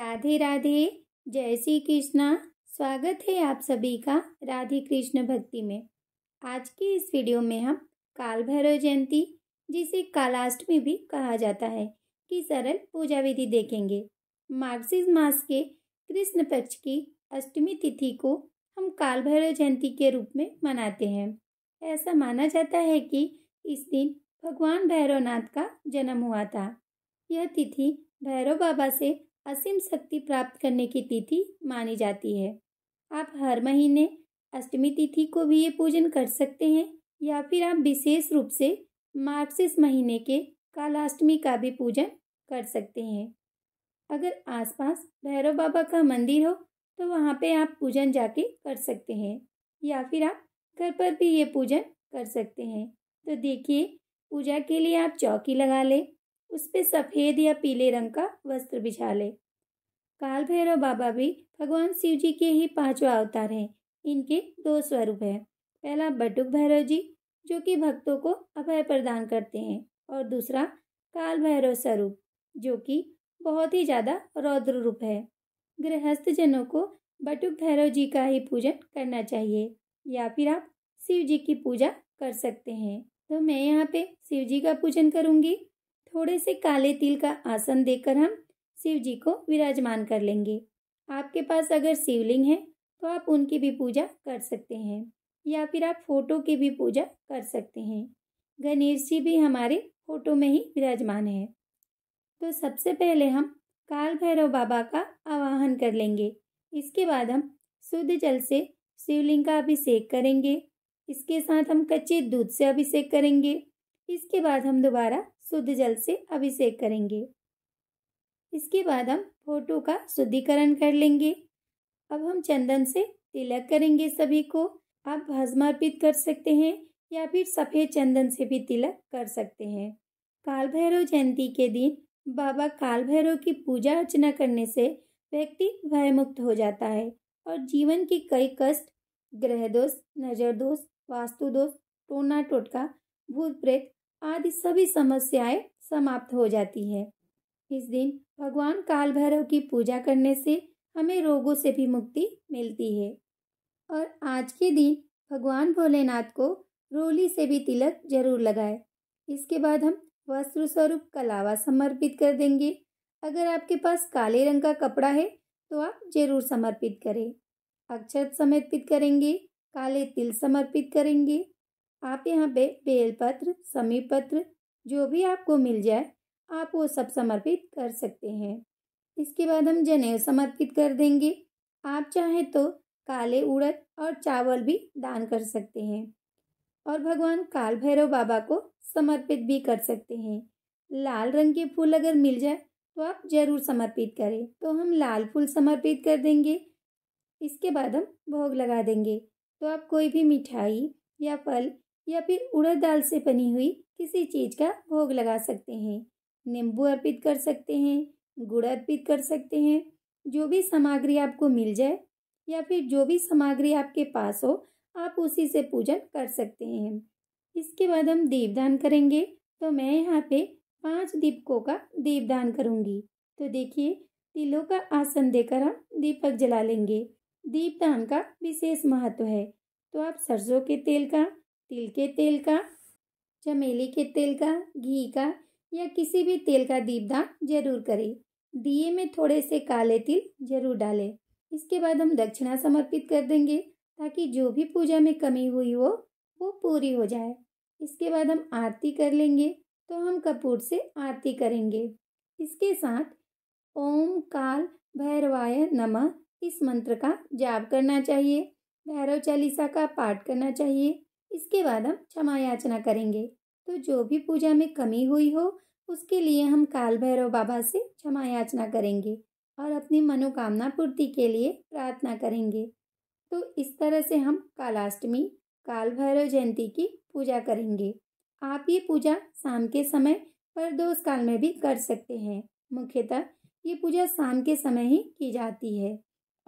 राधे राधे जय श्री कृष्णा स्वागत है आप सभी का राधे कृष्ण भक्ति में आज के इस वीडियो में हम काल भैरव जयंती जिसे कालाष्टमी भी कहा जाता है की सरल पूजा विधि देखेंगे मार्गशीर्ष मास के कृष्ण पक्ष की अष्टमी तिथि को हम काल भैरव जयंती के रूप में मनाते हैं ऐसा माना जाता है कि इस दिन भगवान भैरवनाथ का जन्म हुआ था यह तिथि भैरव बाबा से असीम शक्ति प्राप्त करने की तिथि मानी जाती है आप हर महीने अष्टमी तिथि को भी ये पूजन कर सकते हैं या फिर आप विशेष रूप से मार्क्सिस महीने के कालाष्टमी का भी पूजन कर सकते हैं अगर आसपास भैरव बाबा का मंदिर हो तो वहाँ पे आप पूजन जाके कर सकते हैं या फिर आप घर पर भी ये पूजन कर सकते हैं तो देखिए पूजा के लिए आप चौकी लगा लें उस पर सफ़ेद या पीले रंग का वस्त्र बिछा ले काल भैरव बाबा भी भगवान शिव जी के ही पांचवा अवतार हैं इनके दो स्वरूप हैं पहला बटुक भैरव जी जो कि भक्तों को अभय प्रदान करते हैं और दूसरा काल भैरव स्वरूप जो कि बहुत ही ज़्यादा रौद्र रूप है गृहस्थ जनों को बटुक भैरव जी का ही पूजन करना चाहिए या फिर आप शिव जी की पूजा कर सकते हैं तो मैं यहाँ पे शिव जी का पूजन करूँगी थोड़े से काले तिल का आसन देकर हम शिव जी को विराजमान कर लेंगे आपके पास अगर शिवलिंग है तो आप उनकी भी पूजा कर सकते हैं या फिर आप फोटो की भी पूजा कर सकते हैं गणेश जी भी हमारे फोटो में ही विराजमान है तो सबसे पहले हम काल भैरव बाबा का आवाहन कर लेंगे इसके बाद हम शुद्ध जल से शिवलिंग का अभिषेक करेंगे इसके साथ हम कच्चे दूध से अभिषेक करेंगे इसके बाद हम दोबारा शुद्ध जल से अभिषेक करेंगे इसके बाद हम फोटो का शुद्धिकरण कर लेंगे अब हम चंदन से तिलक करेंगे सभी को आप भस्म अर्पित कर सकते हैं या फिर सफ़ेद चंदन से भी तिलक कर सकते हैं काल भैरव जयंती के दिन बाबा काल भैरव की पूजा अर्चना करने से व्यक्ति भयमुक्त हो जाता है और जीवन के कई कष्ट ग्रह दोष नजर दोष वास्तु दोष टोना टोटका भूत प्रेत आदि सभी समस्याएं समाप्त हो जाती है इस दिन भगवान काल भैरव की पूजा करने से हमें रोगों से भी मुक्ति मिलती है और आज के दिन भगवान भोलेनाथ को रोली से भी तिलक जरूर लगाए इसके बाद हम वस्त्र स्वरूप कलावा समर्पित कर देंगे अगर आपके पास काले रंग का कपड़ा है तो आप जरूर समर्पित करें अक्षत समर्पित करेंगे काले तिल समर्पित करेंगे आप यहाँ पे बेलपत्र समीप पत्र जो भी आपको मिल जाए आप वो सब समर्पित कर सकते हैं इसके बाद हम जनेऊ समर्पित कर देंगे आप चाहें तो काले उड़द और चावल भी दान कर सकते हैं और भगवान काल भैरव बाबा को समर्पित भी कर सकते हैं लाल रंग के फूल अगर मिल जाए तो आप जरूर समर्पित करें तो हम लाल फूल समर्पित कर देंगे इसके बाद हम भोग लगा देंगे तो आप कोई भी मिठाई या फल या फिर उड़द दाल से बनी हुई किसी चीज़ का भोग लगा सकते हैं नींबू अर्पित कर सकते हैं गुड़ अर्पित कर सकते हैं जो भी सामग्री आपको मिल जाए या फिर जो भी सामग्री आपके पास हो आप उसी से पूजन कर सकते हैं इसके बाद हम दीपदान करेंगे तो मैं यहाँ पे पांच दीपकों का दीपदान करूँगी तो देखिए तिलों का आसन देकर हम दीपक जला लेंगे दीपदान का विशेष महत्व है तो आप सरसों के तेल का तिल के तेल का चमेली के तेल का घी का या किसी भी तेल का दीपदान जरूर करें दिए में थोड़े से काले तिल जरूर डालें इसके बाद हम दक्षिणा समर्पित कर देंगे ताकि जो भी पूजा में कमी हुई हो वो पूरी हो जाए इसके बाद हम आरती कर लेंगे तो हम कपूर से आरती करेंगे इसके साथ ओम काल भैरवाय नमः इस मंत्र का जाप करना चाहिए भैरव चालीसा का पाठ करना चाहिए इसके बाद हम क्षमा याचना करेंगे तो जो भी पूजा में कमी हुई हो उसके लिए हम काल भैरव बाबा से क्षमा याचना करेंगे और अपनी मनोकामना पूर्ति के लिए प्रार्थना करेंगे तो इस तरह से हम कालाष्टमी काल भैरव जयंती की पूजा करेंगे आप ये पूजा शाम के समय पर दोष काल में भी कर सकते हैं मुख्यतः ये पूजा शाम के समय ही की जाती है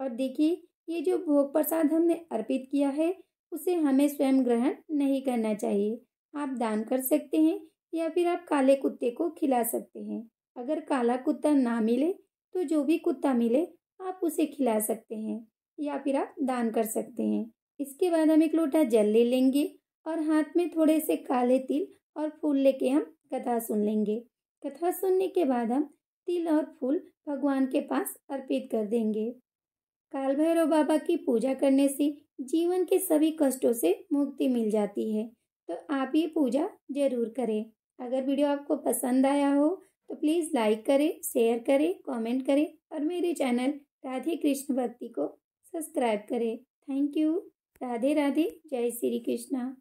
और देखिए ये जो भोग प्रसाद हमने अर्पित किया है उसे हमें स्वयं ग्रहण नहीं करना चाहिए आप दान कर सकते हैं या फिर आप काले कुत्ते को खिला सकते हैं अगर काला कुत्ता ना मिले तो जो भी कुत्ता मिले आप उसे खिला सकते हैं या फिर आप दान कर सकते हैं इसके बाद हम एक लोटा जल ले लेंगे और हाथ में थोड़े से काले तिल और फूल लेके हम कथा सुन लेंगे कथा सुनने के बाद हम तिल और फूल भगवान के पास अर्पित कर देंगे काल भैरव बाबा की पूजा करने से जीवन के सभी कष्टों से मुक्ति मिल जाती है तो आप ये पूजा जरूर करें अगर वीडियो आपको पसंद आया हो तो प्लीज़ लाइक करें शेयर करें कमेंट करें और मेरे चैनल राधे कृष्ण भक्ति को सब्सक्राइब करें थैंक यू राधे राधे जय श्री कृष्णा